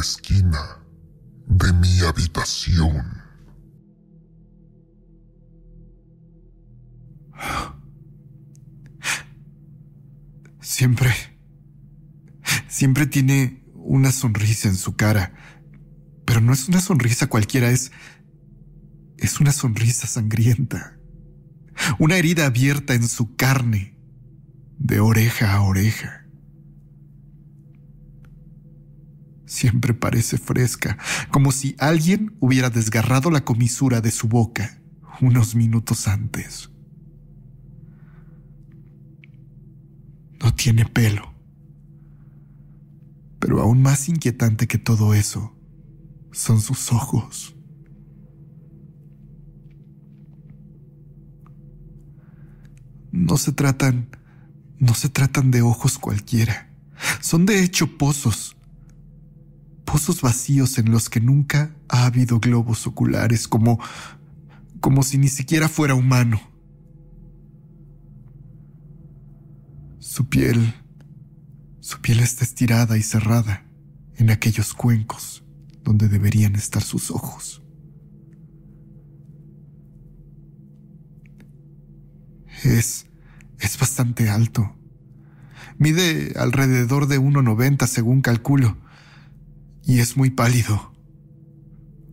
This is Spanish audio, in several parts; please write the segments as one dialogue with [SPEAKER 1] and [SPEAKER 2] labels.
[SPEAKER 1] esquina de mi habitación. Siempre... Siempre tiene una sonrisa en su cara. Pero no es una sonrisa cualquiera, es... Es una sonrisa sangrienta. Una herida abierta en su carne, de oreja a oreja. Siempre parece fresca, como si alguien hubiera desgarrado la comisura de su boca unos minutos antes. No tiene pelo. Pero aún más inquietante que todo eso son sus ojos. No se tratan, no se tratan de ojos cualquiera. Son de hecho pozos pozos vacíos en los que nunca ha habido globos oculares, como, como si ni siquiera fuera humano. Su piel, su piel está estirada y cerrada en aquellos cuencos donde deberían estar sus ojos. Es, es bastante alto. Mide alrededor de 1,90 según calculo y es muy pálido,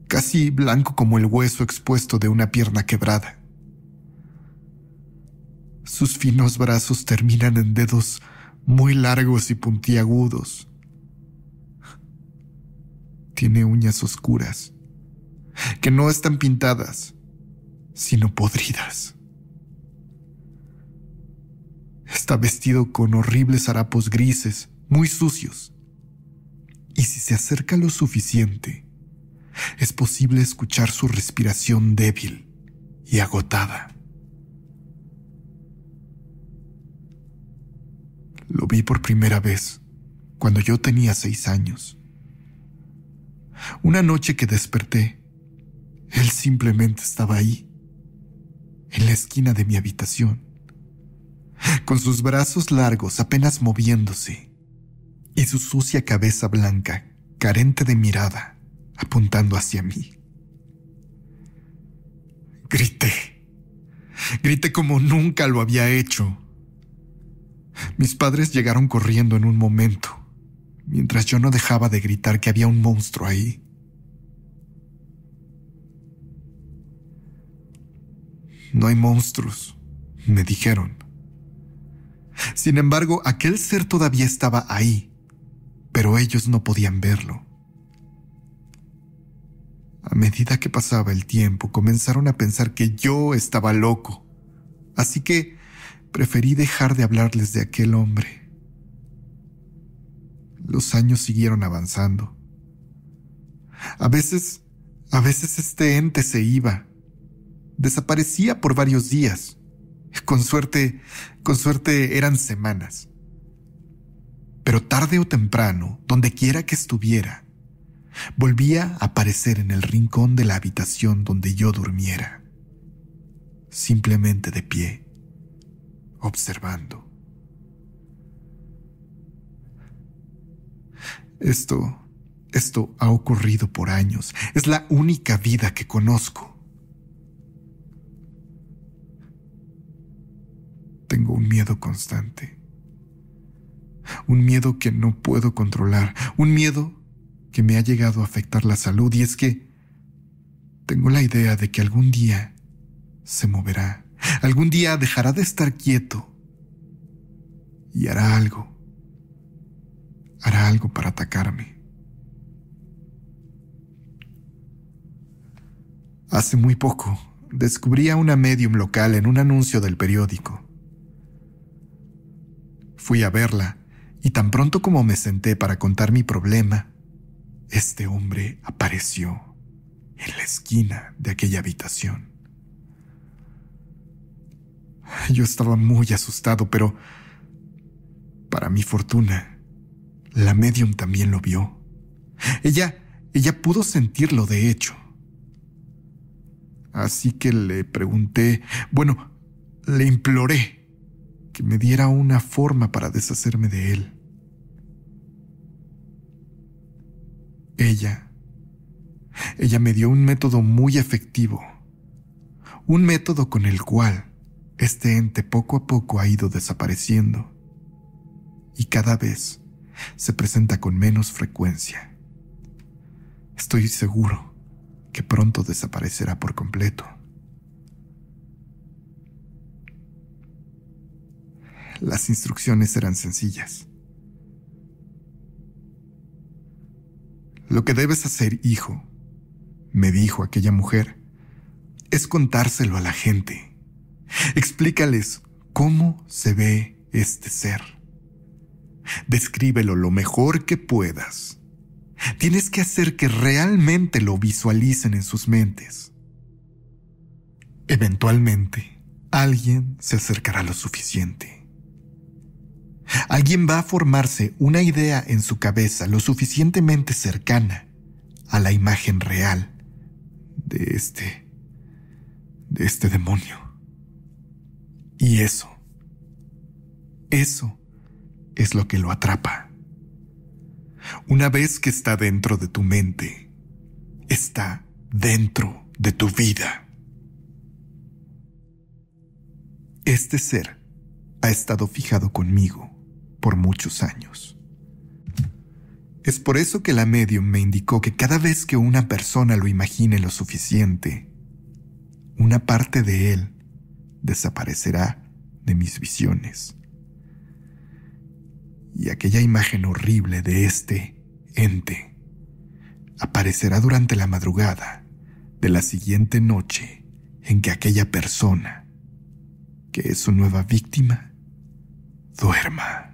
[SPEAKER 1] casi blanco como el hueso expuesto de una pierna quebrada. Sus finos brazos terminan en dedos muy largos y puntiagudos. Tiene uñas oscuras, que no están pintadas, sino podridas. Está vestido con horribles harapos grises, muy sucios, y si se acerca lo suficiente, es posible escuchar su respiración débil y agotada. Lo vi por primera vez cuando yo tenía seis años. Una noche que desperté, él simplemente estaba ahí, en la esquina de mi habitación, con sus brazos largos apenas moviéndose y su sucia cabeza blanca, carente de mirada, apuntando hacia mí. Grité. Grité como nunca lo había hecho. Mis padres llegaron corriendo en un momento, mientras yo no dejaba de gritar que había un monstruo ahí. No hay monstruos, me dijeron. Sin embargo, aquel ser todavía estaba ahí, pero ellos no podían verlo. A medida que pasaba el tiempo, comenzaron a pensar que yo estaba loco, así que preferí dejar de hablarles de aquel hombre. Los años siguieron avanzando. A veces, a veces este ente se iba. Desaparecía por varios días. Con suerte, con suerte eran semanas pero tarde o temprano, dondequiera que estuviera, volvía a aparecer en el rincón de la habitación donde yo durmiera, simplemente de pie, observando. Esto, esto ha ocurrido por años, es la única vida que conozco. Tengo un miedo constante un miedo que no puedo controlar, un miedo que me ha llegado a afectar la salud y es que tengo la idea de que algún día se moverá, algún día dejará de estar quieto y hará algo, hará algo para atacarme. Hace muy poco descubrí a una medium local en un anuncio del periódico. Fui a verla y tan pronto como me senté para contar mi problema, este hombre apareció en la esquina de aquella habitación. Yo estaba muy asustado, pero para mi fortuna, la medium también lo vio. Ella, ella pudo sentirlo, de hecho. Así que le pregunté, bueno, le imploré que me diera una forma para deshacerme de él. Ella, ella me dio un método muy efectivo, un método con el cual este ente poco a poco ha ido desapareciendo y cada vez se presenta con menos frecuencia. Estoy seguro que pronto desaparecerá por completo. las instrucciones eran sencillas. Lo que debes hacer, hijo, me dijo aquella mujer, es contárselo a la gente. Explícales cómo se ve este ser. Descríbelo lo mejor que puedas. Tienes que hacer que realmente lo visualicen en sus mentes. Eventualmente, alguien se acercará lo suficiente. Alguien va a formarse una idea en su cabeza lo suficientemente cercana a la imagen real de este, de este demonio. Y eso, eso es lo que lo atrapa. Una vez que está dentro de tu mente, está dentro de tu vida. Este ser ha estado fijado conmigo por muchos años. Es por eso que la medium me indicó que cada vez que una persona lo imagine lo suficiente, una parte de él desaparecerá de mis visiones. Y aquella imagen horrible de este ente aparecerá durante la madrugada de la siguiente noche en que aquella persona, que es su nueva víctima, duerma.